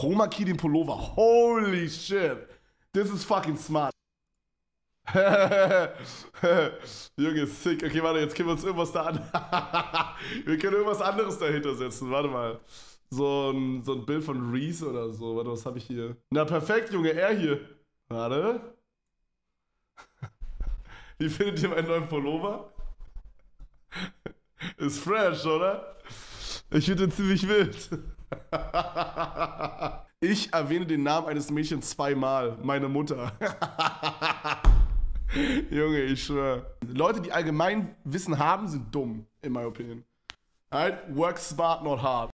Chroma Key den Pullover. Holy shit. This is fucking smart. Junge, sick. Okay, warte, jetzt können wir uns irgendwas da an. wir können irgendwas anderes dahinter setzen. Warte mal. So ein, so ein Bild von Reese oder so. Warte, was habe ich hier? Na, perfekt, Junge, er hier. Warte. Wie findet ihr meinen neuen Pullover? Ist fresh, oder? Ich finde ziemlich wild. ich erwähne den Namen eines Mädchens zweimal. Meine Mutter. Junge, ich schwöre. Leute, die allgemein Wissen haben, sind dumm, in my opinion. Right? Work smart, not hard.